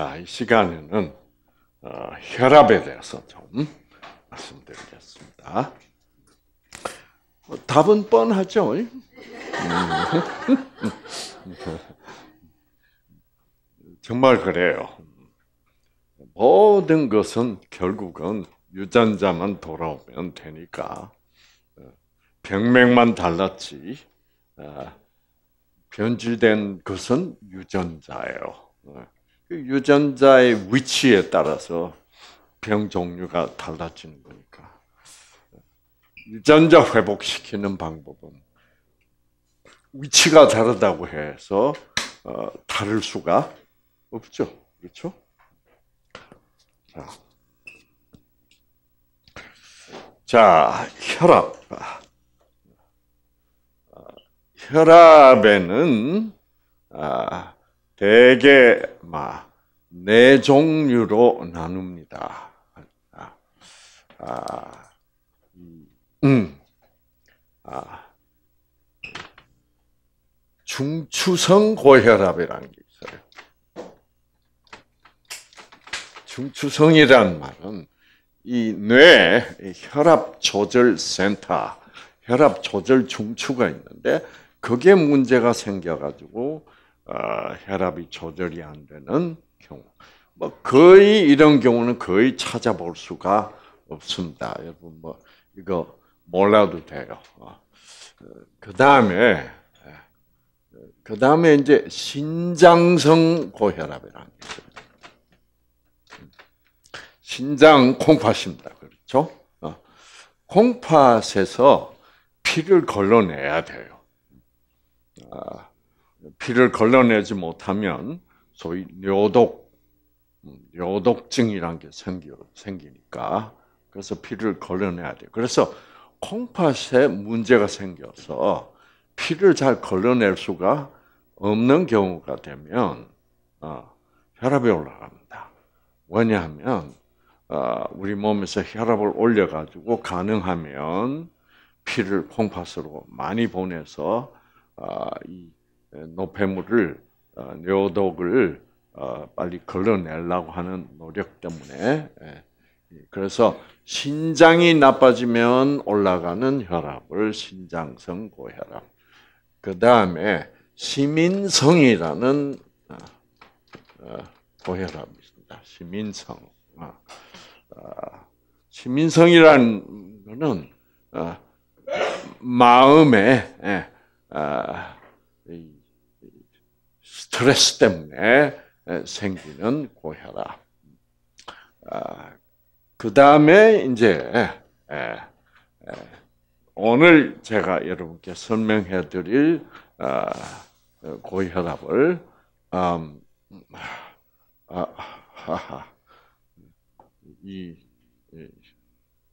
자, 이 시간에는 어, 혈압에 대해서 좀 말씀드리겠습니다. 어, 답은 뻔하죠. 음. 정말 그래요. 모든 것은 결국은 유전자만 돌아오면 되니까 어, 병맥만 달랐지 어, 변질된 것은 유전자예요. 그 유전자의 위치에 따라서 병 종류가 달라지는 거니까. 유전자 회복시키는 방법은 위치가 다르다고 해서 어, 다를 수가 없죠. 그렇죠? 자. 자, 혈압. 아, 혈압에는 아, 대개 막네 종류로 나눕니다. 아, 아, 음, 아, 중추성 고혈압이라게 있어요. 중추성이란 말은 이뇌 혈압 조절 센터, 혈압 조절 중추가 있는데 그게 문제가 생겨가지고 아, 혈압이 조절이 안 되는 경우. 뭐 거의 이런 경우는 거의 찾아볼 수가 없습니다. 여러분 뭐 이거 몰라도 돼요. 어, 그 다음에 예, 그 다음에 이제 신장성 고혈압이라는 게 있어요. 신장 콩팥입니다. 그렇죠? 어, 콩팥에서 피를 걸러내야 돼요. 아, 피를 걸러내지 못하면 소위 뇨독, 뇨독증이란 게 생겨, 생기니까 그래서 피를 걸러내야 돼요. 그래서 콩팥에 문제가 생겨서 피를 잘 걸러낼 수가 없는 경우가 되면 어, 혈압이 올라갑니다. 왜냐하면 어, 우리 몸에서 혈압을 올려가지고 가능하면 피를 콩팥으로 많이 보내서 어, 이 노폐물을 요독을 어, 어, 빨리 걸러내려고 하는 노력 때문에 그래서 신장이 나빠지면 올라가는 혈압을 신장성 고혈압. 그 다음에 시민성이라는 어, 고혈압이 있습니다. 시민성. 시민성이라는 것은 마음에 스트레스 때문에 생기는 고혈압. 아, 그 다음에 이제 오늘 제가 여러분께 설명해드릴 아, 고혈압을 음, 아, 이,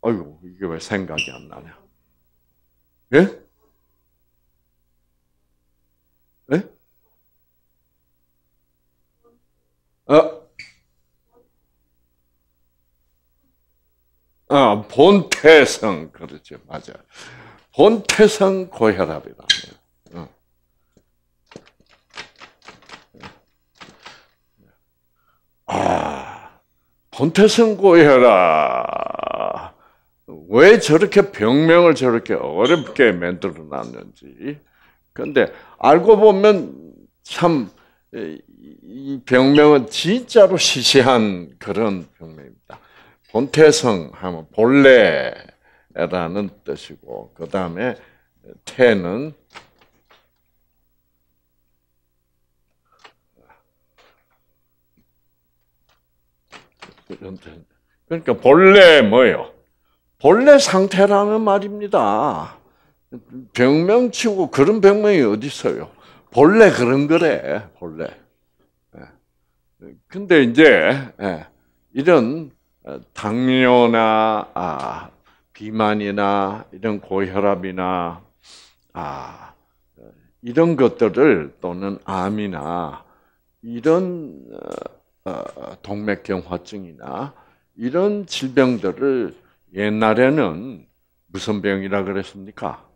아이고 이게 왜 생각이 안 나냐? 예? 예? 어, 어, 본태성 그렇죠 맞아 본태성 고혈압이다. 어. 아 본태성 고혈압 왜 저렇게 병명을 저렇게 어렵게 만들어 놨는지 근데 알고 보면 참이 병명은 진짜로 시시한 그런 병명입니다. 본태성 하면 본래라는 뜻이고 그 다음에 태는 그러니까 본래 뭐요? 본래 상태라는 말입니다. 병명치고 그런 병명이 어디 있어요? 본래 그런 거래. 본래. 근데 이제 예, 이런 어, 당뇨나 아, 비만이나 이런 고혈압이나 아, 이런 것들을 또는 암이나 이런 어, 어, 동맥경화증이나 이런 질병들을 옛날에는 무슨 병이라 그랬습니까?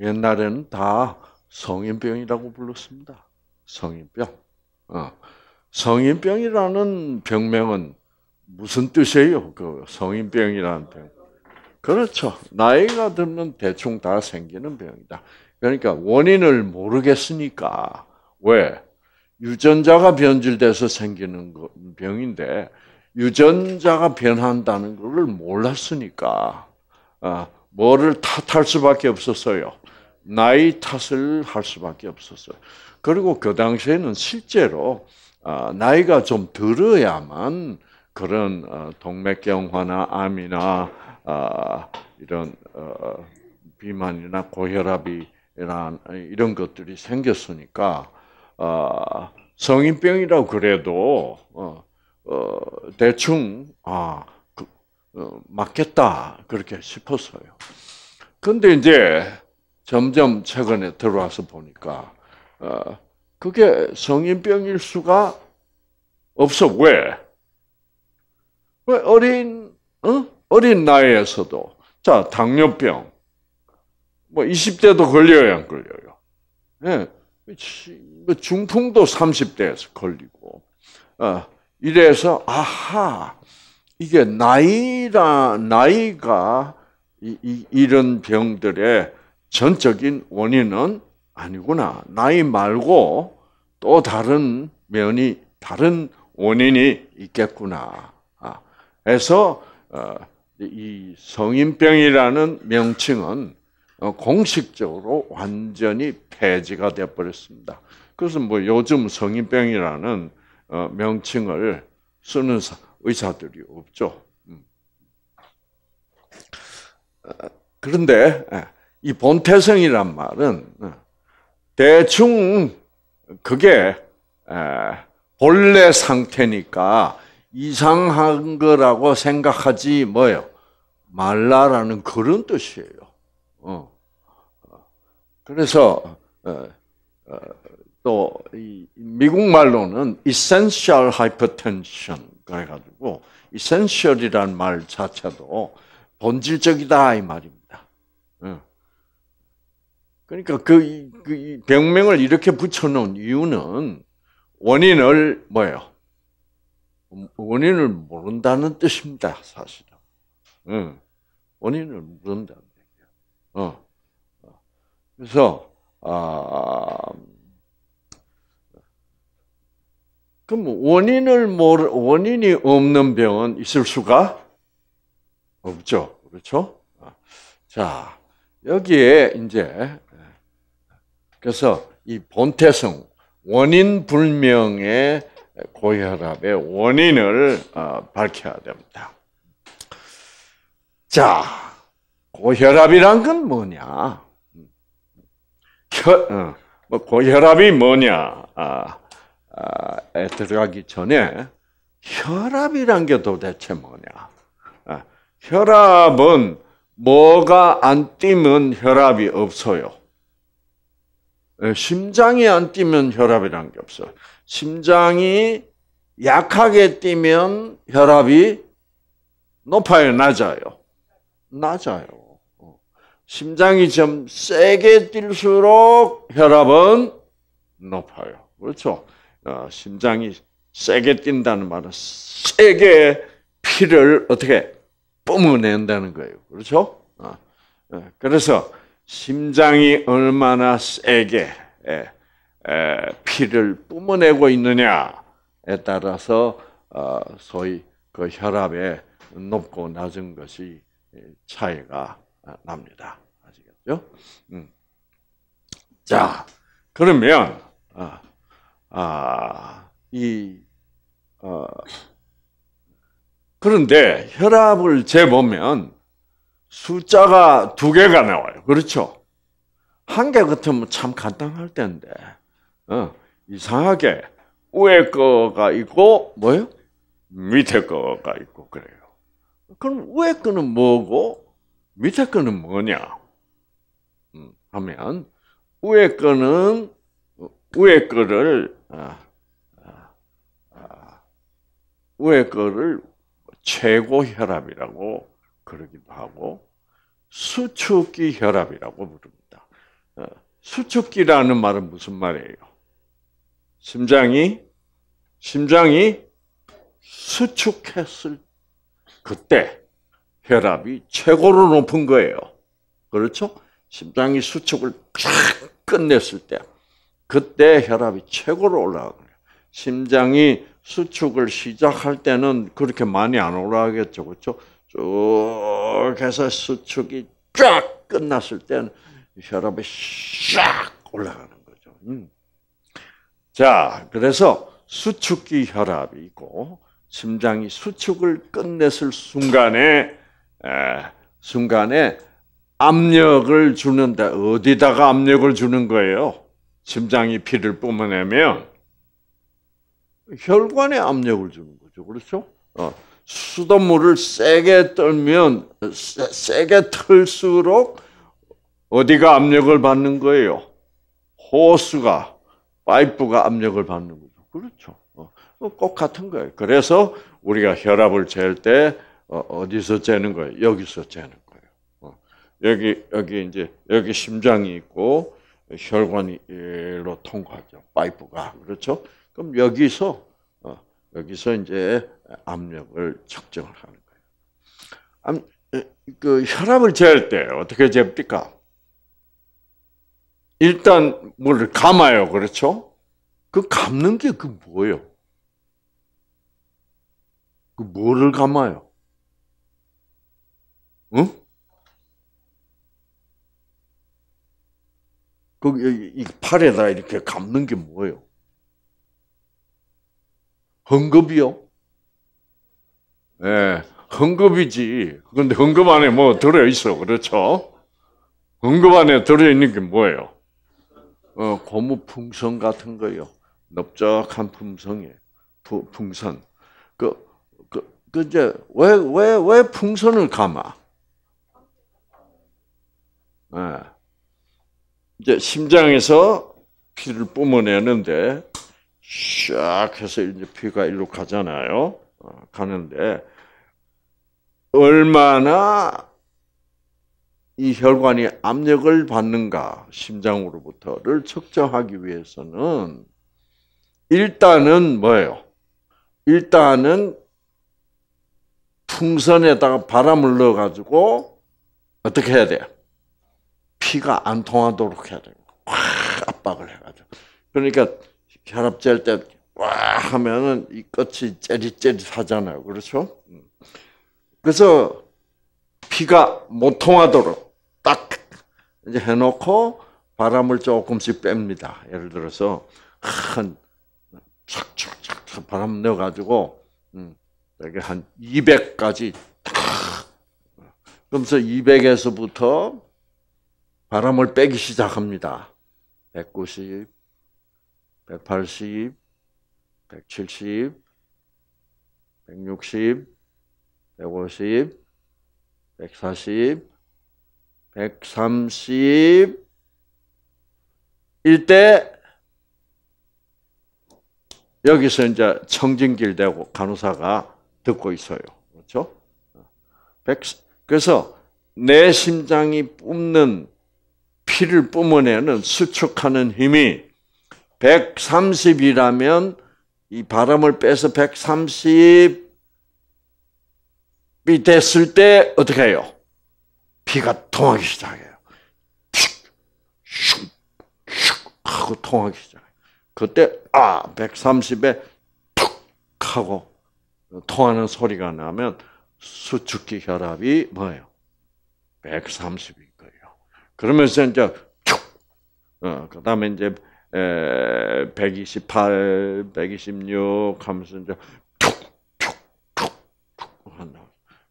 옛날에는 다 성인병이라고 불렀습니다. 성인병. 성인병이라는 병명은 무슨 뜻이에요? 그 성인병이라는 병. 그렇죠. 나이가 들면 대충 다 생기는 병이다. 그러니까 원인을 모르겠으니까 왜 유전자가 변질돼서 생기는 병인데 유전자가 변한다는 것을 몰랐으니까 아, 뭐를 탓할 수밖에 없었어요. 나이 탓을 할 수밖에 없었어요. 그리고 그 당시에는 실제로 어, 나이가 좀 들어야만 그런 어, 동맥경화나 암이나 어, 이런 비만이나 고혈압이나 이런 것들이 생겼으니까 성인병이라고 그래도 대충 아 그, 맞겠다 그렇게 싶었어요. 근데 이제 점점 최근에 들어와서 보니까 어, 그게 성인병일 수가 없어. 왜? 왜 어린 어? 어린 나이에서도 자 당뇨병 뭐 20대도 걸려야 안 걸려요. 예. 뭐 중풍도 30대에서 걸리고 어, 이래서 아하 이게 나이라 나이가 이, 이, 이런 병들의 전적인 원인은 아니구나. 나이 말고 또 다른 면이 다른 원인이 있겠구나. 아, 그래서이 어, 성인병이라는 명칭은 어, 공식적으로 완전히 폐지가 되어버렸습니다. 그래서 뭐 요즘 성인병이라는 어, 명칭을 쓰는 의사들이 없죠. 음. 그런데 예, 이 본태성이란 말은 대충 그게 본래 상태니까 이상한 거라고 생각하지 뭐요 말라라는 그런 뜻이에요. 어. 그래서 어, 또 미국 말로는 essential hypertension 그래가지고 essential이란 말 자체도 본질적이다 이 말입니다. 어. 그러니까 그, 그 병명을 이렇게 붙여놓은 이유는 원인을 뭐예요? 원인을 모른다는 뜻입니다, 사실은. 응. 예. 원인을 모른다는 얘기예요. 어. 어. 그래서 아 그럼 원인을 모르 원인이 없는 병은 있을 수가 없죠, 그렇죠? 어. 자 여기에 이제 그래서 이 본태성 원인 불명의 고혈압의 원인을 어, 밝혀야 됩니다. 자, 고혈압이란 건 뭐냐? 어, 뭐 고혈압이 뭐냐? 아, 아 들어가기 전에 혈압이란 게 도대체 뭐냐? 아, 혈압은 뭐가 안 뛰면 혈압이 없어요. 예, 심장이 안 뛰면 혈압이란 게 없어. 심장이 약하게 뛰면 혈압이 높아요, 낮아요? 낮아요. 어. 심장이 좀 세게 뛸수록 혈압은 높아요. 그렇죠? 어, 심장이 세게 뛴다는 말은 세게 피를 어떻게 뿜어낸다는 거예요. 그렇죠? 어. 예, 그래서 심장이 얼마나 세게 피를 뿜어내고 있느냐에 따라서 어, 소위 그 혈압의 높고 낮은 것이 차이가 아, 납니다. 아시겠죠? 음. 자, 그러면 아, 아, 어, 그런데 혈압을 재보면 숫자가 두 개가 나와요. 그렇죠? 한 개 같으면 참 간단할 텐데, 어, 이상하게 위에 거가 있고, 뭐요? 밑에 거가 있고, 그래요. 그럼 위에 거는 뭐고, 밑에 거는 뭐냐? 음, 하면, 위에 거는, 위에 거를, 아, 아, 위에 아, 거를 최고 혈압이라고 그러기도 하고 수축기 혈압이라고 부릅니다. 어, 수축기라는 말은 무슨 말이에요? 심장이 심장이 수축했을 그때 혈압이 최고로 높은 거예요. 그렇죠? 심장이 수축을 쫙 끝냈을 때 그때 혈압이 최고로 올라가요. 심장이 수축을 시작할 때는 그렇게 많이 안 올라가겠죠. 그렇죠? 쭉 해서 수축이 쫙 끝났을 때는 혈압이 샥 올라가는 거죠. 음. 자, 그래서 수축기 혈압이 있고 심장이 수축을 끝냈을 순간에 에, 순간에 압력을 주는데 어디다가 압력을 주는 거예요? 심장이 피를 뿜어내면 혈관에 압력을 주는 거죠. 그렇죠? 어, 수돗물을 세게 떨면 세게 틀수록 어디가 압력을 받는 거예요? 호수가 파이프가 압력을 받는 거죠. 그렇죠. 어, 어, 꼭 같은 거예요. 그래서 우리가 혈압을 잴때 어, 어디서 재는 거예요? 여기서 재는 거예요. 여기 여기 이제 여기 심장이 있고 혈관이 로 통과하죠. 파이프가 그렇죠. 그럼 여기서 여기서 이제 압력을 측정을 하는 거예요. 그 혈압을 재할 때 어떻게 잽니까? 일단 물을 감아요, 그렇죠? 그 감는 게 그 뭐예요? 그 뭐를 감아요? 응? 그, 이, 이 팔에다 이렇게 감는 게 뭐예요? 헌급이요? 예, 네, 헌급이지. 근데 헌급 안에 뭐 들어있어. 그렇죠? 헌급 안에 들어있는 게 뭐예요? 어, 고무풍선 같은 거요. 넓적한 풍선이 풍선. 그, 그, 그 이제, 왜, 왜, 왜 풍선을 감아? 예. 네. 이제 심장에서 피를 뿜어내는데 샥 해서 이제 피가 이 일로 가잖아요. 어, 가는데 얼마나 이 혈관이 압력을 받는가 심장으로부터를 측정하기 위해서는 일단은 뭐예요? 일단은 풍선에다가 바람을 넣어 가지고 어떻게 해야 돼요? 피가 안 통하도록 해야 돼요. 확 압박을 해 가지고. 그러니까 혈압 잴때와 하면은 이 끝이 째릿째릿하잖아요. 그렇죠? 그래서 피가 못 통하도록 딱 이제 해놓고 바람을 조금씩 뺍니다. 예를 들어서 음, 한 촥촥촥 바람 넣어가지고 이게 한 200까지 탁 그러면서 200에서부터 바람을 빼기 시작합니다. 190, 180, 170, 160, 150, 140, 130 일때 여기서 이제 청진길 되고 간호사가 듣고 있어요. 그렇죠? 100, 그래서 내 심장이 뿜는 피를 뿜어내는 수축하는 힘이 130이라면 이 바람을 빼서 130이 됐을 때 어떻게 해요? 피가 통하기 시작해요. 슉, 슉 슉! 하고 통하기 시작해요. 그때 아 130에 툭 하고 통하는 소리가 나면 수축기 혈압이 뭐예요? 1 3 0일 거예요. 그러면서 이제 쭉, 어, 그 다음에 이제 128, 126 하면서 이제 툭툭툭툭 한다.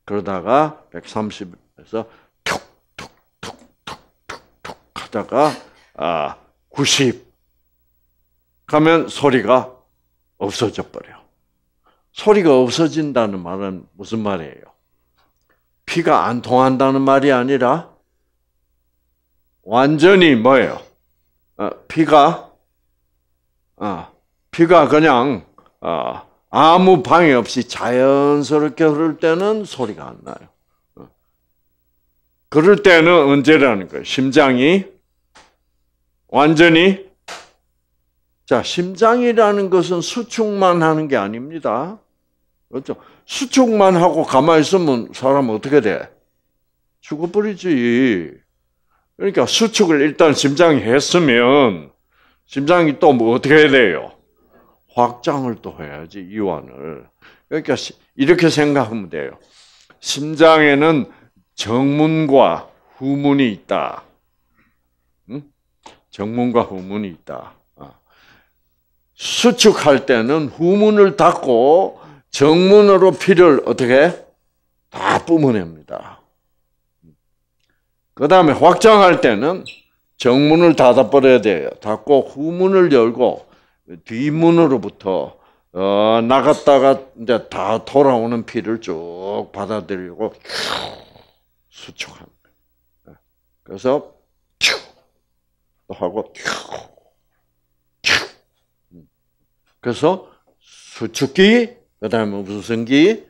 그러다가 130에서 툭툭툭툭툭 하다가 아, 90 가면 소리가 없어져 버려. 소리가 없어진다는 말은 무슨 말이에요? 피가 안 통한다는 말이 아니라 완전히 뭐예요? 어, 피가 어, 비가 그냥 어, 아무 방해 없이 자연스럽게 흐를 때는 소리가 안 나요. 어. 그럴 때는 언제라는 거예요? 심장이 완전히 자 심장이라는 것은 수축만 하는 게 아닙니다. 그렇죠? 수축만 하고 가만히 있으면 사람 어떻게 돼? 죽어버리지. 그러니까 수축을 일단 심장이 했으면 심장이 또뭐 어떻게 해야 돼요? 확장을 또 해야지 이완을. 그러니까 이렇게 생각하면 돼요. 심장에는 정문과 후문이 있다. 정문과 후문이 있다. 아. 수축할 때는 후문을 닫고 정문으로 피를 어떻게 다 뿜어냅니다. 그 다음에 확장할 때는 정문을 닫아버려야 돼요. 닫고 후문을 열고 뒷문으로부터 어, 나갔다가 이제 다 돌아오는 피를 쭉 받아들이고 수축합니다 그래서 큐 하고 큐 큐. 음. 그래서 수축기 그다음에 무슨기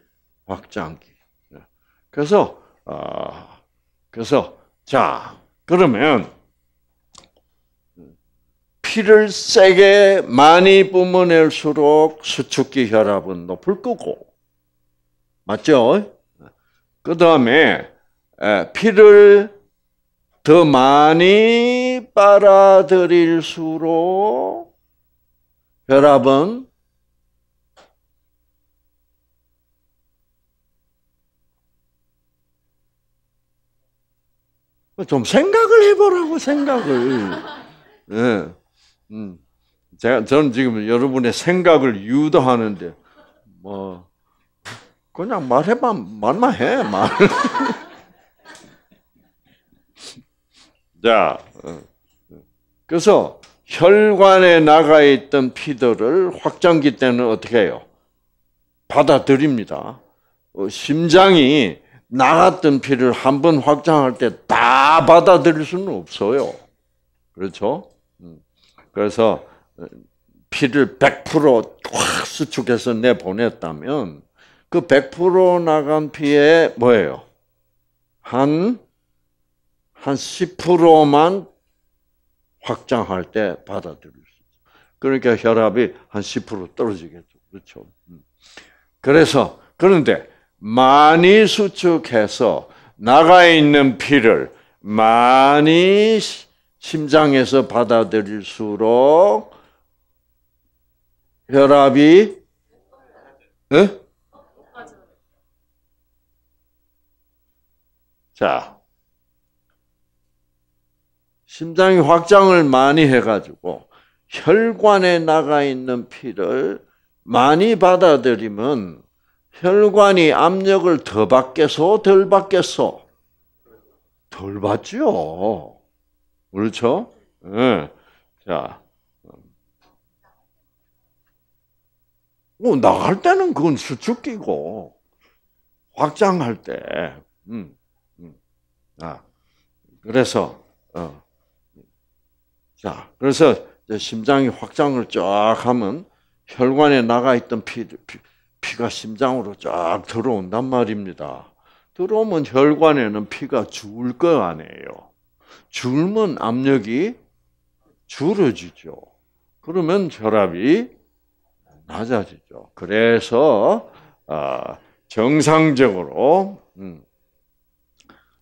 확장기. 예. 그래서 아 어, 그래서 자 그러면 피를 세게 많이 뿜어낼수록 수축기 혈압은 높을 거고. 맞죠? 그 다음에 피를 더 많이 빨아들일수록 혈압은 좀 생각을 해보라고 생각을. 예. 음. 제가 저는 지금 여러분의 생각을 유도하는데 뭐 그냥 말해봐 말만 해 말. 자, 어, 어. 그래서 혈관에 나가 있던 피들을 확장기 때는 어떻게 해요? 받아들입니다. 어, 심장이 나갔던 피를 한 번 확장할 때 다 받아들일 수는 없어요. 그렇죠? 그래서 어, 피를 100%확 수축해서 내보냈다면 그 100% 나간 피에 뭐예요? 한, 한 10%만 확장할 때 받아들일 수있어 그러니까 혈압이 한 10% 떨어지겠죠. 그렇죠. 음. 그래서, 그런데 많이 수축해서 나가 있는 피를 많이 심장에서 받아들일수록 혈압이 네? 자 심장이 확장을 많이 해가지고 혈관에 나가 있는 피를 많이 받아들이면 혈관이 압력을 더 받겠소, 덜 받겠소? 덜 받죠. 그렇죠? 네. 자. 뭐 나갈 때는 그건 수축기고 확장할 때, 음, 음. 아, 그래서 어. 자, 그래서 심장이 확장을 쫙 하면 혈관에 나가 있던 피, 피가 심장으로 쫙 들어온단 말입니다. 들어오면 혈관에는 피가 줄 거 아니에요. 줄면 압력이 줄어지죠. 그러면 혈압이 낮아지죠. 그래서 아, 정상적으로 음,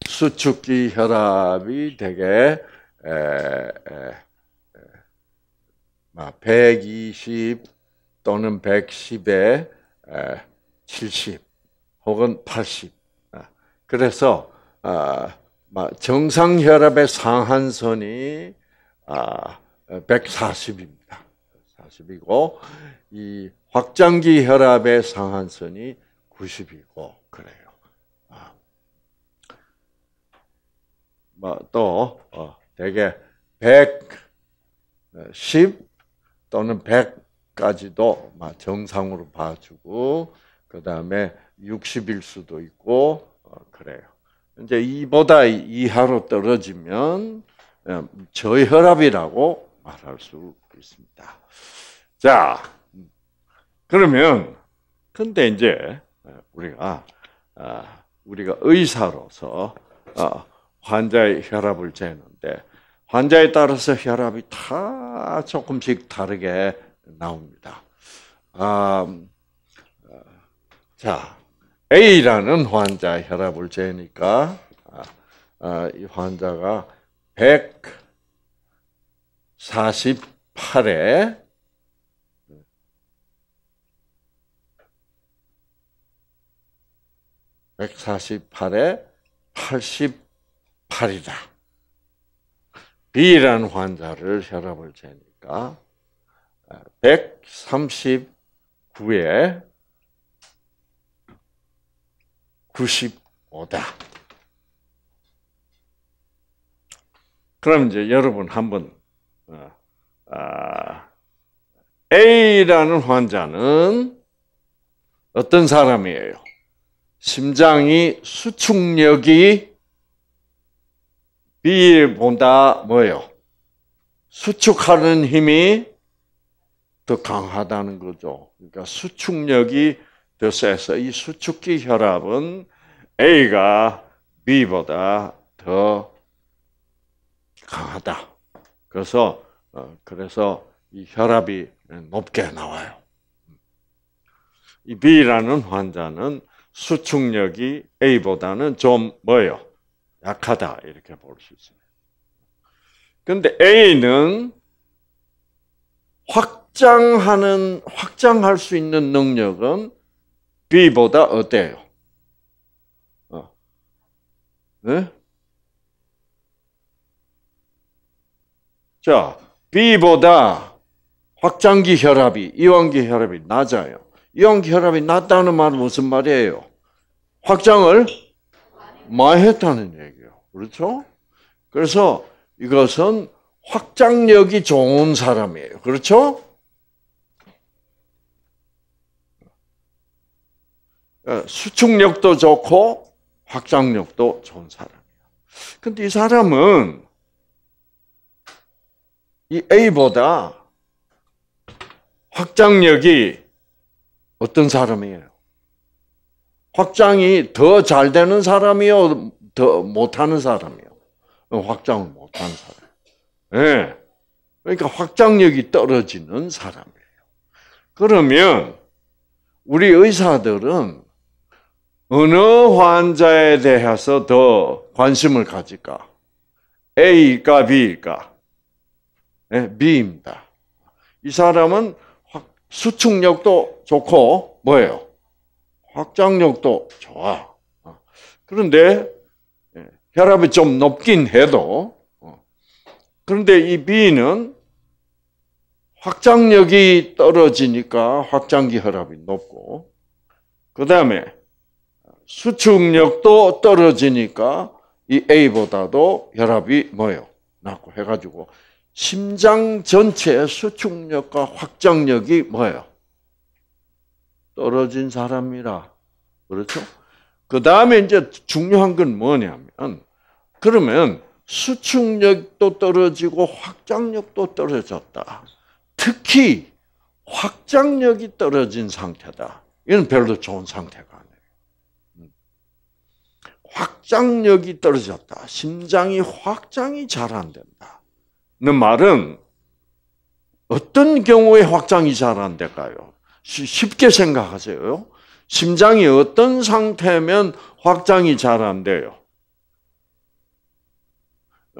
수축기 혈압이 되게 120 아, 또는 110에 70 혹은 80. 아, 그래서 정상 혈압의 상한선이 140입니다. 아, 40이고 이 확장기 혈압의 상한선이 90이고 그래요. 아. 뭐, 또 어, 대개 110 또는 100까지도 정상으로 봐주고 그 다음에 60일 수도 있고 어, 그래요. 이제 이보다 이하로 떨어지면 예, 저혈압이라고 말할 수 있습니다. 자, 그러면 근데 이제 예, 우리가 아, 우리가 의사로서 아, 환자의 혈압을 재는데 환자에 따라서 혈압이 다 조금씩 다르게 나옵니다. 아, 음, 아 자, A라는 환자 혈압을 재니까 아, 아, 이 환자가 148에 148에 88이다. B라는 환자를 혈압을 재니까 139에 아, 95다. 그럼 이제 여러분 한번 어, 아, A라는 환자는 어떤 사람이에요? 심장이 수축력이 B에 본다 뭐요? 수축하는 힘이 더 강하다는 거죠. 그러니까 수축력이 뜻에서 이 수축기 혈압은 A가 B보다 더 강하다. 그래서 어, 그래서 이 혈압이 높게 나와요. 이 B라는 환자는 수축력이 A보다는 좀 뭐요? 예 약하다 이렇게 볼 수 있습니다. 근데 A는 확장하는 확장할 수 있는 능력은 B보다 어때요? 어. 네? 자, B보다 확장기 혈압이 이완기 혈압이 낮아요. 이완기 혈압이 낮다는 말은 무슨 말이에요? 확장을 많이 했다는 얘기예요. 그렇죠? 그래서 이것은 확장력이 좋은 사람이에요. 그렇죠? 어, 수축력도 좋고 확장력도 좋은 사람이에요. 근데 이 사람은 이 A보다 확장력이 어떤 사람이에요? 확장이 더 잘 되는 사람이요, 더 못하는 사람이요. 어, 확장을 못하는 사람. 예. 네. 그러니까 확장력이 떨어지는 사람이에요. 그러면 우리 의사들은 어느 환자에 대해서 더 관심을 가질까? A일까, B일까? 네, B입니다. 이 사람은 수축력도 좋고, 뭐예요? 확장력도 좋아. 어. 그런데 예, 혈압이 좀 높긴 해도, 어. 그런데 이 B는 확장력이 떨어지니까 확장기 혈압이 높고, 그 다음에 수축력도 떨어지니까 이 A보다도 혈압이 뭐예요? 낮고 해가지고 심장 전체의 수축력과 확장력이 뭐예요? 떨어진 사람이라. 그렇죠? 그 다음에 이제 중요한 건 뭐냐면, 그러면 수축력도 떨어지고 확장력도 떨어졌다. 특히 확장력이 떨어진 상태다. 이건 별로 좋은 상태가 확장력이 떨어졌다. 심장이 확장이 잘 안 된다. 는 말은 어떤 경우에 확장이 잘 안 될까요? 쉽게 생각하세요. 심장이 어떤 상태면 확장이 잘 안 돼요.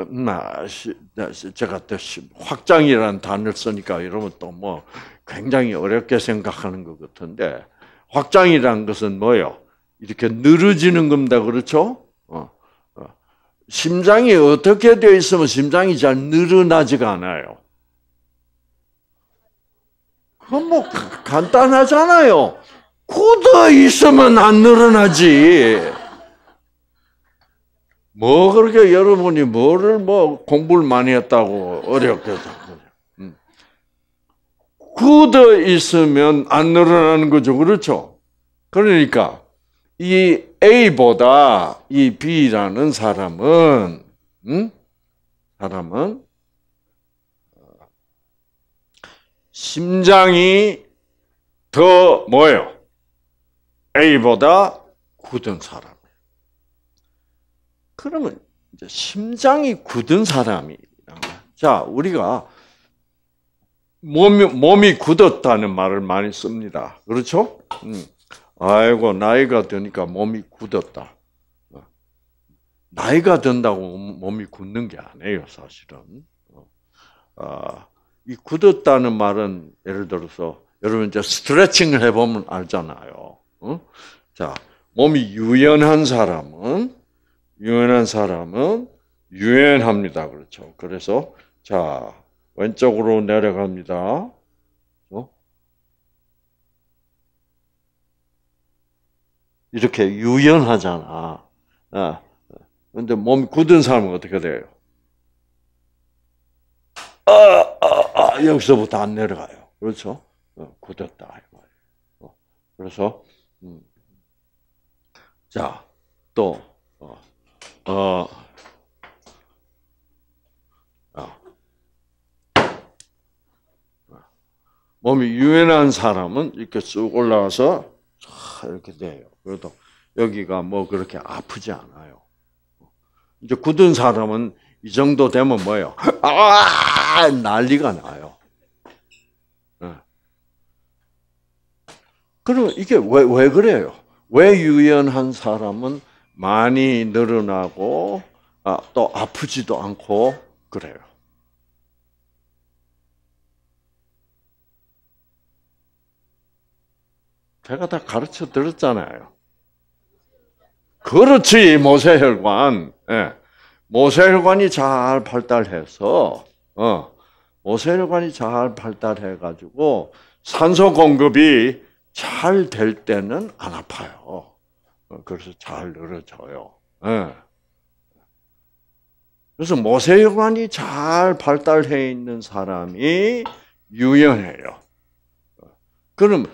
나, 제가 또 확장이라는 단어를 쓰니까 여러분 또뭐 굉장히 어렵게 생각하는 것 같은데 확장이란 것은 뭐요? 이렇게 늘어지는 겁니다. 그렇죠? 어, 어. 심장이 어떻게 되어 있으면 심장이 잘 늘어나지가 않아요. 그건 뭐 간단하잖아요. 굳어 있으면 안 늘어나지. 뭐 그렇게 여러분이 뭐를 뭐 공부를 많이 했다고 어렵게 음. 굳어 있으면 안 늘어나는 거죠. 그렇죠? 그러니까 이 A보다 이 B라는 사람은 음? 사람은 어, 심장이 더 뭐예요? A보다 굳은 사람. 그러면 이제 심장이 굳은 사람이 자 우리가 몸이 몸이 굳었다는 말을 많이 씁니다. 그렇죠? 음. 아이고 나이가 드니까 몸이 굳었다. 나이가 든다고 몸이 굳는 게 아니에요, 사실은. 어, 아, 이 굳었다는 말은 예를 들어서 여러분 이제 스트레칭을 해보면 알잖아요. 어? 자, 몸이 유연한 사람은 유연한 사람은 유연합니다, 그렇죠? 그래서 자 왼쪽으로 내려갑니다. 이렇게 유연하잖아. 아, 아. 근데 몸이 굳은 사람은 어떻게 돼요? 아, 아, 아, 여기서부터 안 내려가요. 그렇죠? 어, 굳었다. 어, 그래서, 음. 자, 또, 어, 어, 어, 몸이 유연한 사람은 이렇게 쑥 올라와서 이렇게 돼요. 그래도 여기가 뭐 그렇게 아프지 않아요. 이제 굳은 사람은 이 정도 되면 뭐예요? 아 난리가 나요. 예. 그럼 이게 왜, 왜 그래요? 왜 유연한 사람은 많이 늘어나고 아, 또 아프지도 않고 그래요? 제가 다 가르쳐 드렸잖아요. 그렇지, 모세혈관. 네. 예. 모세혈관이 잘 발달해서, 어, 모세혈관이 잘 발달해가지고, 산소 공급이 잘 될 때는 안 아파요. 어, 그래서 잘 늘어져요. 네. 그래서 모세혈관이 잘 발달해 있는 사람이 유연해요. 그럼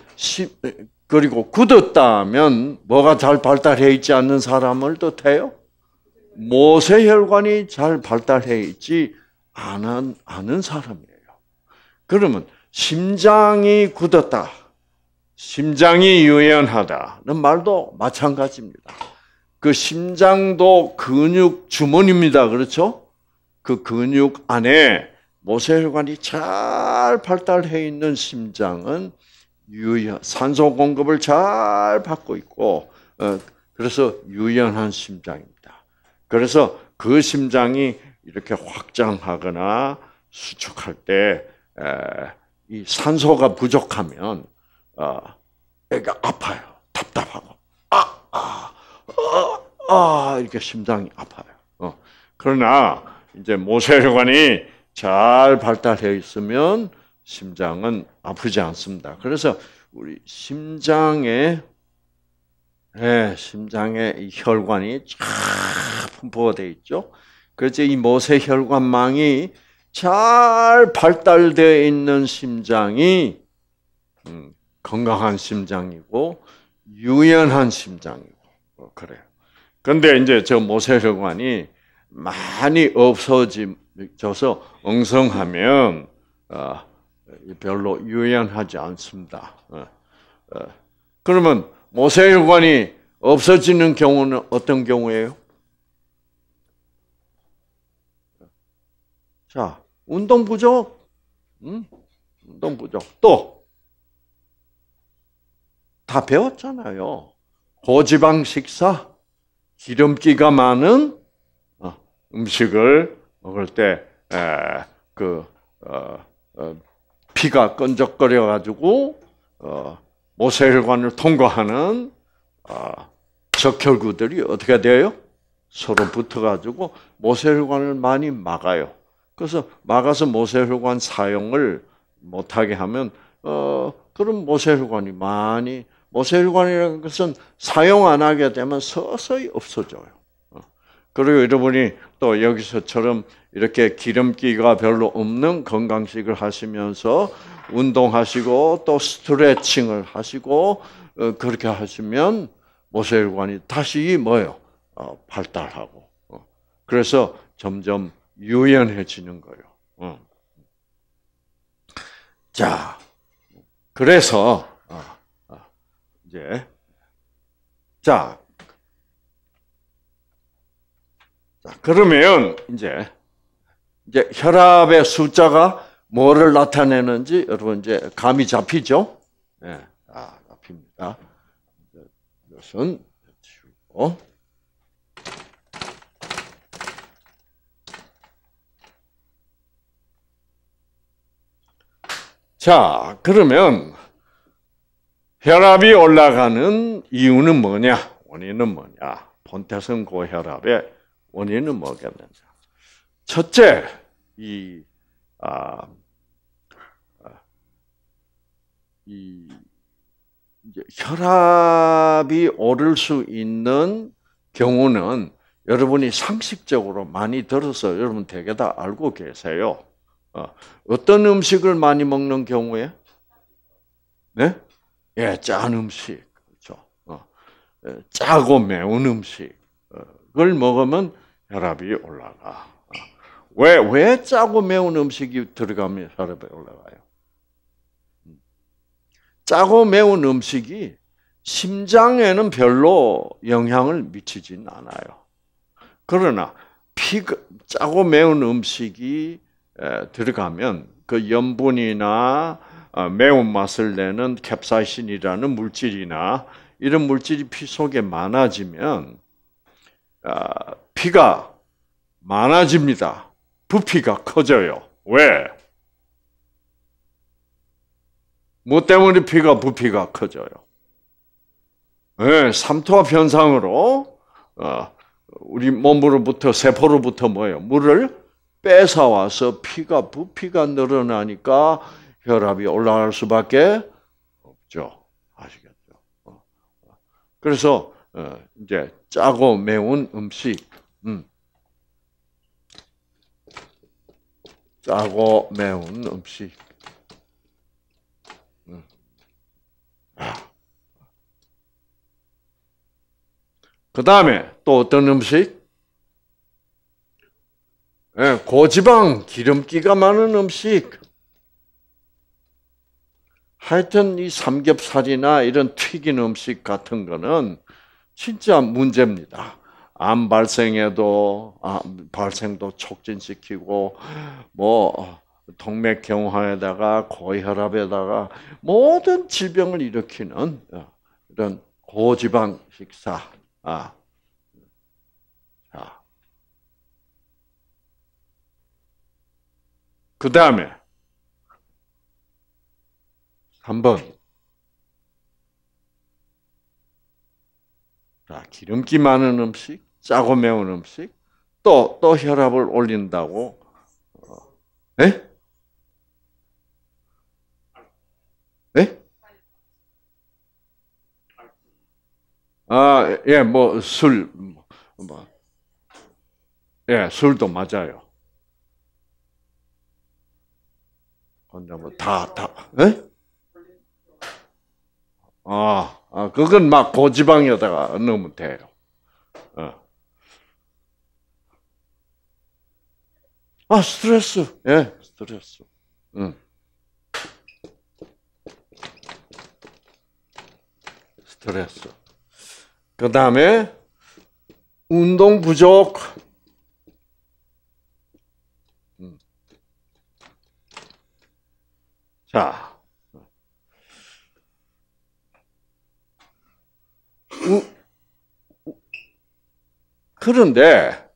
그리고 굳었다면 뭐가 잘 발달해 있지 않는 사람을 뜻해요? 모세혈관이 잘 발달해 있지 않은, 않은 사람이에요. 그러면 심장이 굳었다. 심장이 유연하다는 말도 마찬가지입니다. 그 심장도 근육 주머니입니다. 그렇죠? 그 근육 안에 모세혈관이 잘 발달해 있는 심장은 유연, 산소 공급을 잘 받고 있고, 어, 그래서 유연한 심장입니다. 그래서 그 심장이 이렇게 확장하거나 수축할 때, 이 산소가 부족하면, 어, 애가 아파요. 답답하고. 아, 아, 아, 아, 이렇게 심장이 아파요. 그러나, 이제 모세혈관이 잘 발달되어 있으면, 심장은 아프지 않습니다. 그래서 우리 심장에 네, 예, 심장의 혈관이 쫙 분포가 돼 있죠. 그래서 이 모세 혈관망이 잘 발달되어 있는 심장이 음, 건강한 심장이고 유연한 심장이고 어, 그래요. 근데 이제 저 모세혈관이 많이 없어져서 엉성하면 어, 별로 유연하지 않습니다. 어, 어. 그러면 모세혈관이 없어지는 경우는 어떤 경우예요? 자, 운동 부족, 응? 음? 운동 부족. 또 다 배웠잖아요. 고지방 식사, 기름기가 많은 어, 음식을 먹을 때그 어, 피가 끈적거려 가지고 어, 모세혈관을 통과하는 어, 적혈구들이 어떻게 돼요? 서로 붙어가지고 모세혈관을 많이 막아요. 그래서 막아서 모세혈관 사용을 못하게 하면 어, 그럼 모세혈관이 많이 모세혈관이라는 것은 사용 안 하게 되면 서서히 없어져요. 어. 그리고 여러분이 또 여기서처럼 이렇게 기름기가 별로 없는 건강식을 하시면서 운동하시고 또 스트레칭을 하시고 어, 그렇게 하시면 모세혈관이 다시 뭐요 예 어, 발달하고 어. 그래서 점점 유연해지는 거예요. 자, 그래서 이제 자 그러면 이제 이제 혈압의 숫자가 뭐를 나타내는지 여러분 이제 감이 잡히죠? 예, 네. 아, 잡힙니다. 이것은 지우고. 자, 그러면 혈압이 올라가는 이유는 뭐냐? 원인은 뭐냐? 본태성 고혈압의 원인은 뭐겠는가? 첫째, 이, 아, 아 이, 혈압이 오를 수 있는 경우는 여러분이 상식적으로 많이 들어서 여러분 되게 다 알고 계세요. 어, 어떤 음식을 많이 먹는 경우에? 네? 예, 짠 음식. 그렇죠. 어, 예, 짜고 매운 음식을 어, 먹으면 혈압이 올라가. 왜, 왜 짜고 매운 음식이 들어가면 혈압이 올라가요? 짜고 매운 음식이 심장에는 별로 영향을 미치진 않아요. 그러나 피 짜고 매운 음식이 들어가면 그 염분이나 어, 매운 맛을 내는 캡사이신이라는 물질이나 이런 물질이 피 속에 많아지면 아, 피가 많아집니다. 부피가 커져요. 왜? 뭐 때문에 피가 부피가 커져요? 네, 예, 삼투압 현상으로 어, 우리 몸으로부터 세포로부터 뭐예요? 물을 뺏어와서 피가 부피가 늘어나니까 혈압이 올라갈 수밖에 없죠. 아시겠죠? 어. 그래서 어, 이제 짜고 매운 음식, 음. 짜고 매운 음식. 음. 그 다음에 또 어떤 음식? 예, 고지방 기름기가 많은 음식. 하여튼 이 삼겹살이나 이런 튀긴 음식 같은 거는 진짜 문제입니다. 암 발생에도 아, 발생도 촉진시키고 뭐 동맥경화에다가 고혈압에다가 모든 질병을 일으키는 어, 이런 고지방 식사. 아. 자. 그 다음에 3번 기름기 많은 음식, 짜고 매운 음식, 또, 또 혈압을 올린다고, 예? 예? 아, 예, 뭐, 술, 뭐, 뭐, 예, 술도 맞아요. 혼자 뭐, 다, 다, 예? 아. 아, 그건 막 고지방에다가 넣으면 돼요. 어. 아, 스트레스. 예, 스트레스. 응. 스트레스. 그 다음에, 운동 부족. 자, 그런데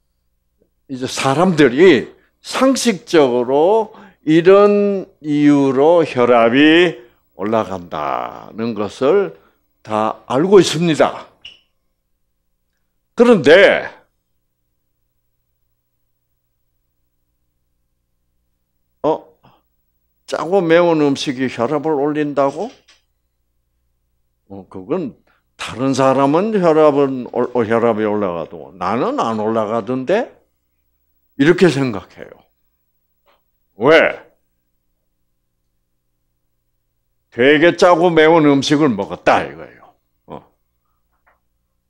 이제 사람들이 상식적으로 이런 이유로 혈압이 올라간다는 것을 다 알고 있습니다. 그런데 어 짜고 매운 음식이 혈압을 올린다고? 어 그건 다른 사람은 혈압은 어, 혈압이 올라가도 나는 안 올라가던데 이렇게 생각해요. 왜? 되게 짜고 매운 음식을 먹었다 이거예요. 어.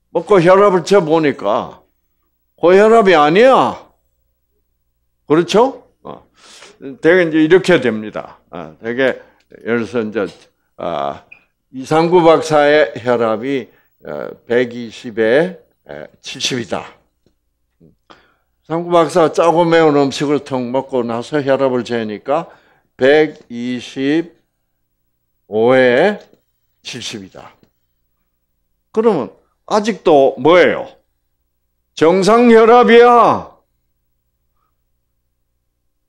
먹고 혈압을 재 보니까 고혈압이 아니야. 그렇죠? 어. 되게 이제 이렇게 됩니다. 어. 되게 예를 들어서 이제 아, 이상구 박사의 혈압이 120에 어, 70이다. 이상구 박사 짜고 매운 음식을 턱 먹고 나서 혈압을 재니까 125에 70이다. 그러면 아직도 뭐예요? 정상 혈압이야.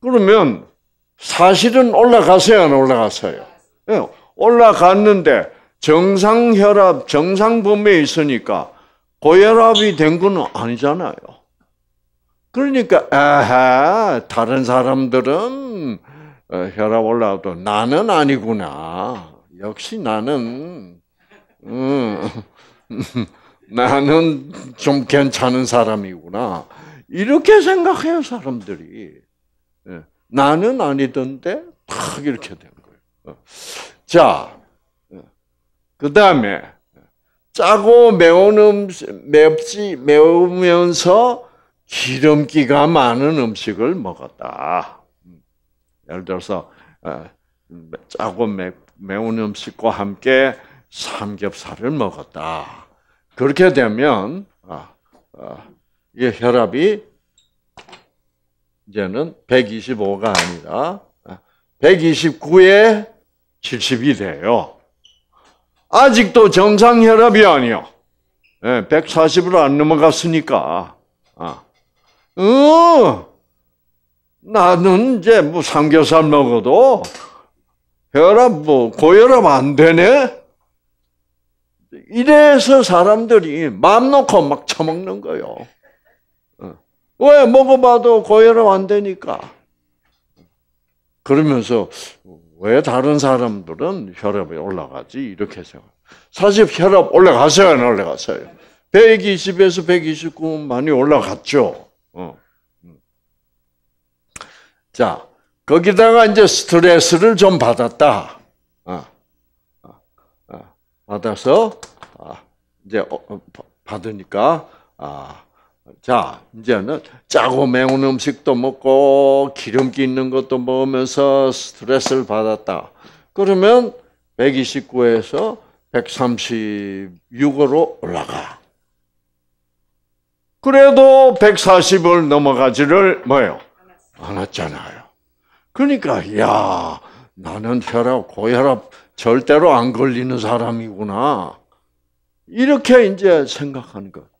그러면 사실은 올라가세요안올라가세요 올라갔는데 정상 혈압, 정상 범위에 있으니까 고혈압이 된 건 아니잖아요. 그러니까 에헤, 다른 사람들은 어, 혈압 올라도 나는 아니구나. 역시 나는 음, 나는 좀 괜찮은 사람이구나. 이렇게 생각해요 사람들이. 예, 나는 아니던데 탁 이렇게 된 거예요. 어. 자, 그 다음에 짜고 매운 음식, 맵지, 매우면서 기름기가 많은 음식을 먹었다. 예를 들어서 어, 짜고 매, 매운 음식과 함께 삼겹살을 먹었다. 그렇게 되면 아, 아, 이게 혈압이 이제는 125가 아니라 129에 7 0이돼요 아직도 정상 혈압이 아니요. 140으로 예, 안 넘어갔으니까. 어, 어 나는 이제 뭐 삼겹살 먹어도 혈압 뭐 고혈압 안 되네. 이래서 사람들이 마음 놓고 막 처먹는 거요. 어. 왜 먹어봐도 고혈압 안 되니까. 그러면서 왜 다른 사람들은 혈압이 올라가지? 이렇게 생각. 사실 혈압 올라갔어요, 안 올라갔어요? 120에서 129 많이 올라갔죠. 어. 음. 자, 거기다가 이제 스트레스를 좀 받았다. 아, 아, 아. 받아서, 이제 어, 어, 받으니까, 아, 자, 이제는 짜고 매운 음식도 먹고 기름기 있는 것도 먹으면서 스트레스를 받았다. 그러면 129에서 136으로 올라가. 그래도 140을 넘어가지를 뭐예요? 않았잖아요. 그러니까 야 나는 혈압 고혈압 절대로 안 걸리는 사람이구나 이렇게 이제 생각하는 것.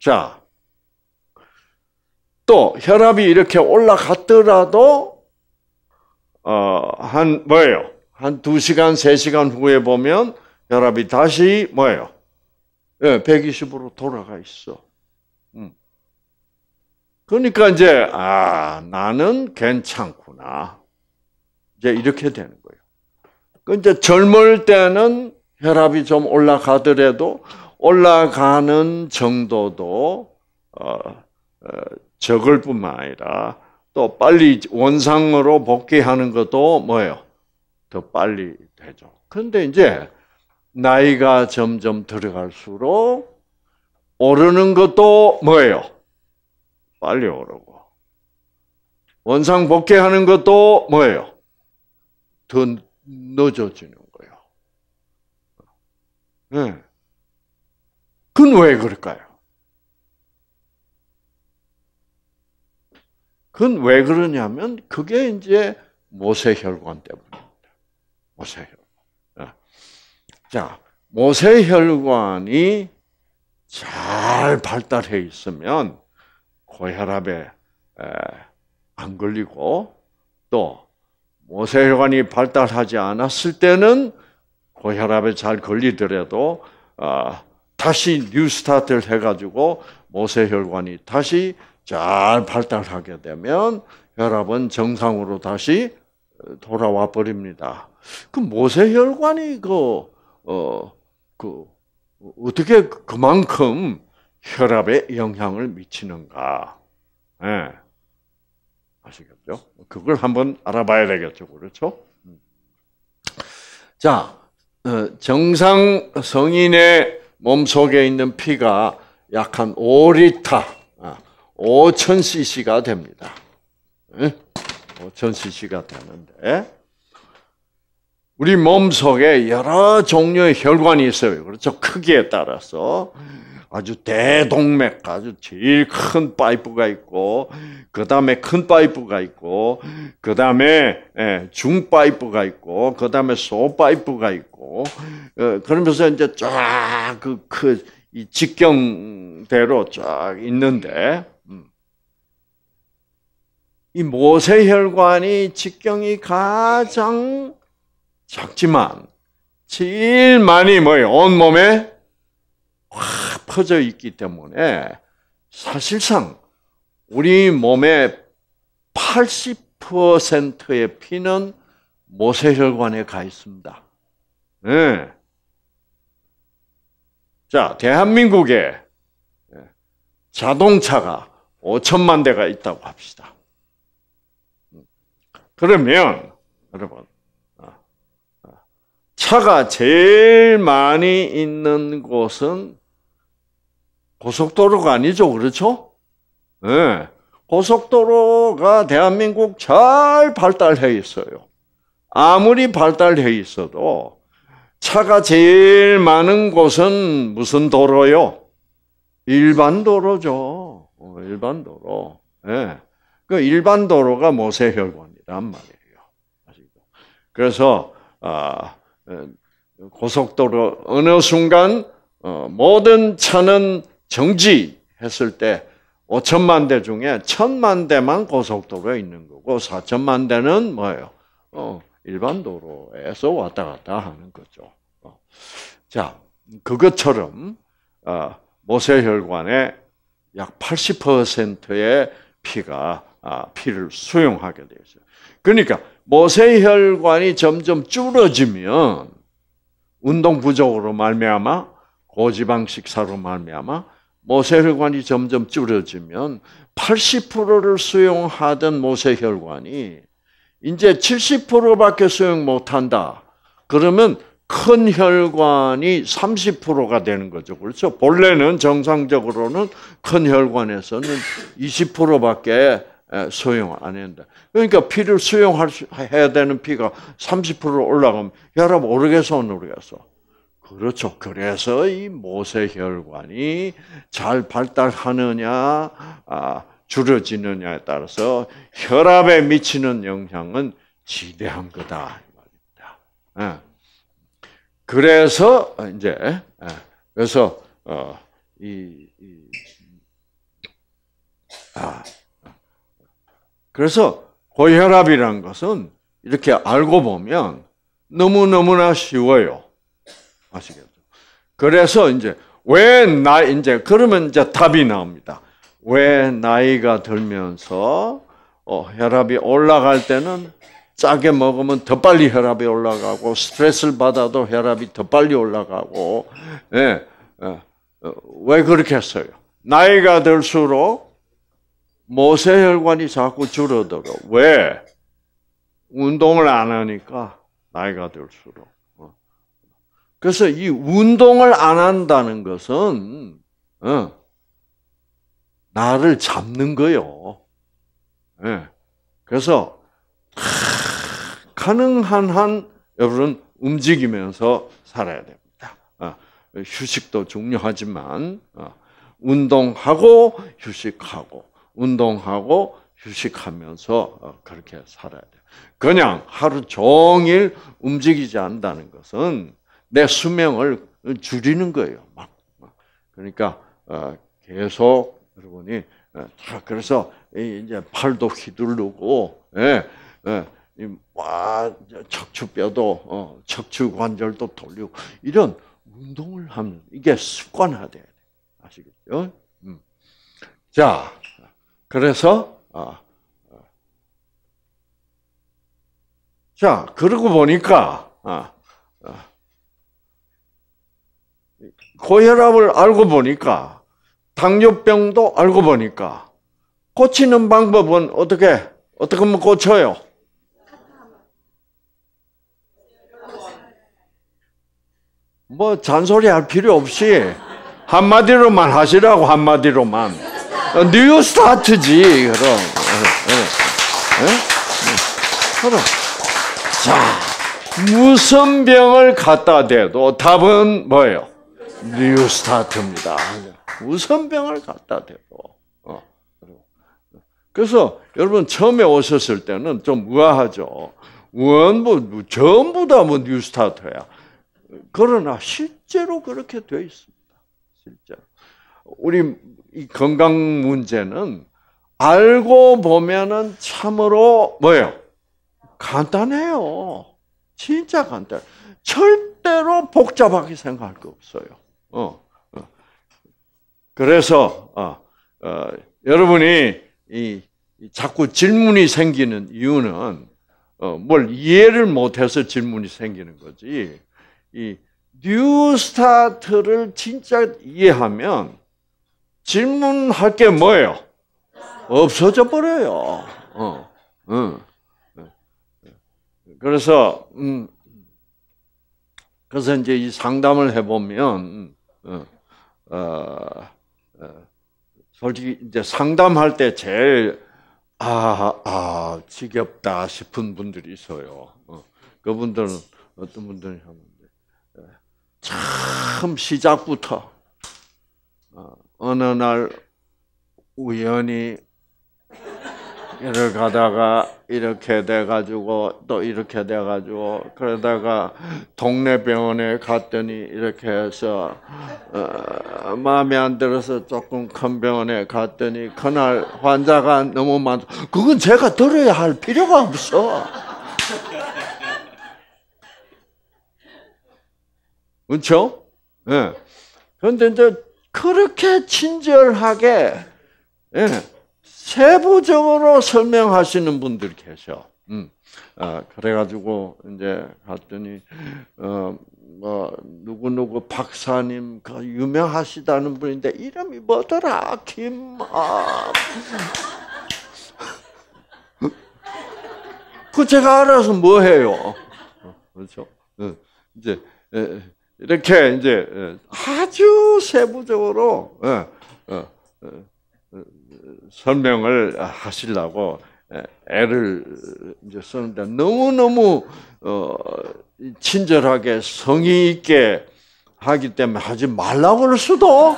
자, 또 혈압이 이렇게 올라갔더라도 어, 한 뭐예요? 한 2시간, 3시간 후에 보면 혈압이 다시 뭐예요? 예, 120으로 돌아가 있어. 음. 그러니까 이제 아, 나는 괜찮구나. 이제 이렇게 되는 거예요. 그 이제 젊을 때는 혈압이 좀 올라가더라도 올라가는 정도도 어, 어, 적을 뿐만 아니라 또 빨리 원상으로 복귀하는 것도 뭐예요? 더 빨리 되죠. 그런데 이제 나이가 점점 들어갈수록 오르는 것도 뭐예요? 빨리 오르고 원상 복귀하는 것도 뭐예요? 더 늦어지는 거예요. 네. 그건 왜 그럴까요? 그건 왜 그러냐면 그게 이제 모세혈관 때문입니다. 모세혈관. 어. 자, 모세혈관이 잘 발달해 있으면 고혈압에 안 걸리고 또 모세혈관이 발달하지 않았을 때는 고혈압에 잘 걸리더라도 어, 다시 뉴스타트를 해가지고 모세혈관이 다시 잘 발달하게 되면 혈압은 정상으로 다시 어, 돌아와 버립니다. 그 모세혈관이 그, 어, 그, 어떻게 그만큼 혈압에 영향을 미치는가. 예. 네. 아시겠죠? 그걸 한번 알아봐야 되겠죠. 그렇죠? 음. 자, 어, 정상 성인의 몸 속에 있는 피가 약한 5리터, 5천 아, c c 가 됩니다. 5 0 c c 가 되는데, 우리 몸 속에 여러 종류의 혈관이 있어요. 그렇죠. 크기에 따라서. 아주 대동맥, 아주 제일 큰 파이프가 있고, 그 다음에 큰 파이프가 있고, 그 다음에 예, 중 파이프가 있고, 그 다음에 소 파이프가 있고, 어, 그러면서 이제 쫙 그, 그, 이 직경대로 쫙 있는데, 음. 이 모세혈관이 직경이 가장 작지만, 제일 많이 뭐예 온몸에 퍼져 있기 때문에 사실상 우리 몸의 80%의 피는 모세혈관에 가 있습니다. 네. 자, 대한민국에 자동차가 5천만 대가 있다고 합시다. 그러면 여러분 차가 제일 많이 있는 곳은 고속도로가 아니죠. 그렇죠? 네. 고속도로가 대한민국 잘 발달해 있어요. 아무리 발달해 있어도 차가 제일 많은 곳은 무슨 도로요? 일반 도로죠. 어, 일반 도로. 네. 그 일반 도로가 모세혈관이란 말이에요. 아시죠? 그래서 아, 어, 고속도로 어느 순간 어, 모든 차는 정지했을 때 5천만 대 중에 1 천만 대만 고속도로에 있는 거고 4천만 대는 뭐예요? 어, 일반 도로에서 왔다 갔다 하는 거죠. 어. 자, 그것처럼 어, 모세혈관에 약 80%의 피가 아, 피를 수용하게 되어 있어요. 그러니까 모세혈관이 점점 줄어지면 운동 부족으로 말미암아 고지방 식사로 말미암아 모세혈관이 점점 줄어지면 80%를 수용하던 모세혈관이 이제 70%밖에 수용 못한다. 그러면 큰 혈관이 30%가 되는 거죠. 그렇죠? 본래는 정상적으로는 큰 혈관에서는 20%밖에 수용안 한다. 그러니까 피를 수용해야 되는 피가 30% 올라가면 혈압 오르겠어, 안 오르겠어? 그렇죠. 그래서 이 모세혈관이 잘 발달하느냐, 아, 줄어지느냐에 따라서 혈압에 미치는 영향은 지대한 거다. 말입니다. 예. 그래서 이제 예. 그래서 어, 이, 이, 아, 그래서 고혈압이라 것은 이렇게 알고 보면 너무 너무나 쉬워요. 아시겠죠? 그래서 이제 왜 나 이제 그러면 이제 답이 나옵니다. 왜 나이가 들면서 어, 혈압이 올라갈 때는 짜게 먹으면 더 빨리 혈압이 올라가고 스트레스를 받아도 혈압이 더 빨리 올라가고 예, 예 어, 왜 그렇게 했어요? 나이가 들수록 모세혈관이 자꾸 줄어들어. 왜? 운동을 안 하니까 나이가 들수록. 그래서 이 운동을 안 한다는 것은 어, 나를 잡는 거요. 예. 그래서 하, 가능한 한 여러분 움직이면서 살아야 됩니다. 어, 휴식도 중요하지만 어, 운동하고 휴식하고 운동하고 휴식하면서 어, 그렇게 살아야 돼요. 그냥 하루 종일 움직이지 않는다는 것은 내 수명을 줄이는 거예요. 막. 그러니까 어, 계속 여러분이 어, 다 그래서 이제 팔도 휘두르고 예, 예, 척추뼈도 어, 척추 관절도 돌리고 이런 운동을 하면 이게 습관화돼야 돼 아시겠죠? 음. 자 그래서 아, 아, 자 그러고 보니까 아, 고혈압을 알고 보니까 당뇨병도 알고 보니까 고치는 방법은 어떻게 어떻게 하면 고쳐요? 뭐 잔소리 할 필요 없이 한마디로만 하시라고 한마디로만 어, 뉴 스타트지 그럼 어, 어, 그럼 자 무슨 병을 갖다 대도 답은 뭐예요? 뉴 스타트입니다. 우선병을 갖다 대고. 어, 그래서 여러분 처음에 오셨을 때는 좀 우아하죠. 원부 전부 다 뭐뉴 스타트야. 그러나 실제로 그렇게 돼 있습니다. 실제 우리 건강 문제는 알고 보면은 참으로 뭐예요? 간단해요. 진짜 간단. 절대로 복잡하게 생각할 거 없어요. 어, 어, 그래서 어, 어, 여러분이 이, 자꾸 질문이 생기는 이유는 어, 뭘 이해를 못해서 질문이 생기는 거지. 이 뉴스타트를 진짜 이해하면 질문할 게 뭐예요? 없어져 버려요. 어, 어. 어. 그래서 음, 그래서 이제 이 상담을 해보면 어, 어, 어, 솔직히 이제 상담할 때 제일 아, 아, 지겹다 싶은 분들이 있어요. 어, 그분들은 어떤 분들이 하는참 어, 시작부터, 어, 어느 날 우연히 이를 가다가 이렇게 돼가지고 또 이렇게 돼가지고 그러다가 동네 병원에 갔더니 이렇게 해서 어, 마음에 안 들어서 조금 큰 병원에 갔더니 그날 환자가 너무 많아 그건 제가 들어야 할 필요가 없어 그렇죠? 예. 네. 그런데 이제 그렇게 친절하게 예. 세부적으로 설명하시는 분들 계셔. 음. 아, 그래가지고 이제 갔더니 어, 뭐 누구 누구 박사님 그 유명하시다는 분인데 이름이 뭐더라 김 아. 그 제가 알아서 뭐 해요 그렇죠 예. 이제 예, 이렇게 이제 예, 아주 세부적으로 설명을 하시려고 애를 이제 쓰는데 너무너무 어, 친절하게 성의 있게 하기 때문에 하지 말라고 할 수도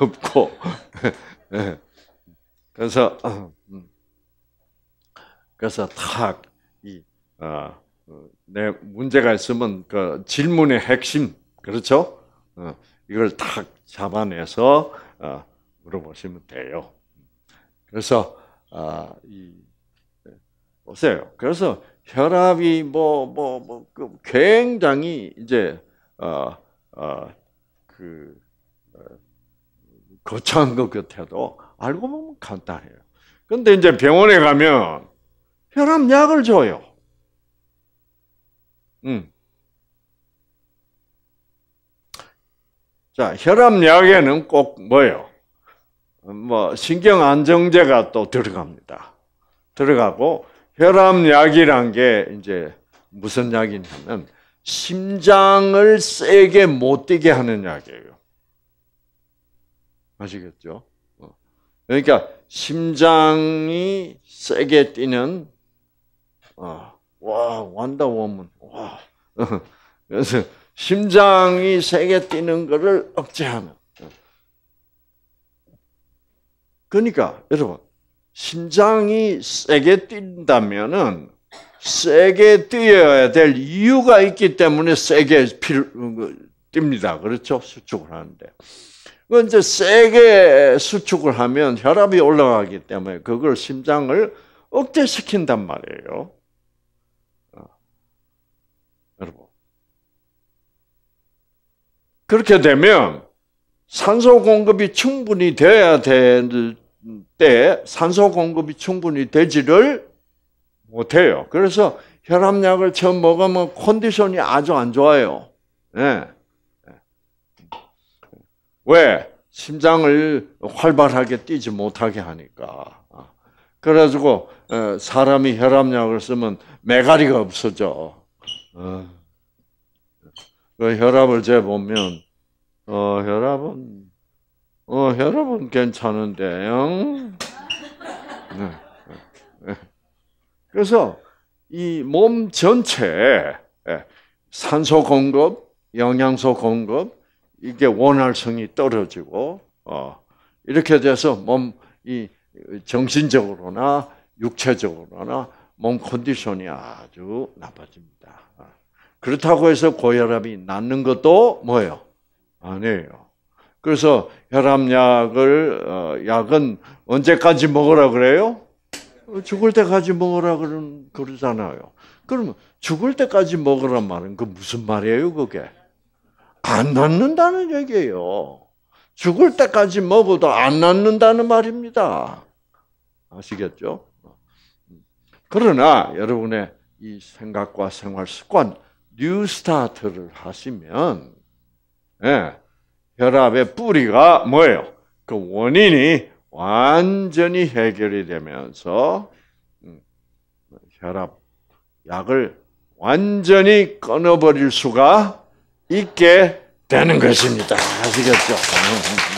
없고 그래서 음, 그래서 딱이내 어, 어, 문제가 있으면 그 질문의 핵심 그렇죠 이걸 탁 잡아내서 어, 물어보시면 돼요. 그래서 아, 네, 보세요. 그래서 혈압이 뭐 뭐뭐 뭐, 뭐, 그 굉장히 이제 어어 어, 그, 어, 거창한 것 같아도 알고 보면 간단해요. 근데 이제 병원에 가면 혈압약을 줘요. 음. 자, 혈압약에는 꼭 뭐요? 뭐 신경 안정제가 또 들어갑니다. 들어가고 혈압약이란 게 이제 무슨 약이냐면 심장을 세게 못 뛰게 하는 약이에요. 아시겠죠? 어. 그러니까 심장이 세게 뛰는 어, 와 완다워먼 와 그래서 심장이 세게 뛰는 것을 억제하는. 그러니까 여러분 심장이 세게 뛴다면은 세게 뛰어야 될 이유가 있기 때문에 세게 어, 그, 뜁니다. 그렇죠? 수축을 하는데. 그 이제 세게 수축을 하면 혈압이 올라가기 때문에 그걸 심장을 억제시킨단 말이에요. 그렇게 되면 산소 공급이 충분히 돼야 될 때 산소 공급이 충분히 되지를 못해요. 그래서 혈압약을 처음 먹으면 컨디션이 아주 안 좋아요. 네. 왜? 심장을 활발하게 뛰지 못하게 하니까. 그래가지고 어, 사람이 혈압약을 쓰면 메가리가 없어져. 어. 그 혈압을 재보면, 어, 혈압은, 어, 혈압은 괜찮은데, 응? 네. 네. 그래서 이 몸 전체에 예, 산소 공급, 영양소 공급, 이게 원활성이 떨어지고, 어, 이렇게 돼서 몸, 이, 정신적으로나 육체적으로나 몸 컨디션이 아주 나빠집니다. 그렇다고 해서 고혈압이 낫는 것도 뭐예요? 아니에요. 그래서 혈압약을 어, 약은 언제까지 먹으라 그래요? 죽을 때까지 먹으라 그런 그러잖아요. 그러면 죽을 때까지 먹으란 말은 그 무슨 말이에요, 그게? 안 낫는다는 얘기예요. 죽을 때까지 먹어도 안 낫는다는 말입니다. 아시겠죠? 그러나 여러분의 이 생각과 생활 습관 뉴 스타트를 하시면 예, 혈압의 뿌리가 뭐예요? 그 원인이 완전히 해결이 되면서 음, 혈압 약을 완전히 끊어버릴 수가 있게 되는 것입니다. 아시겠죠? 음, 음.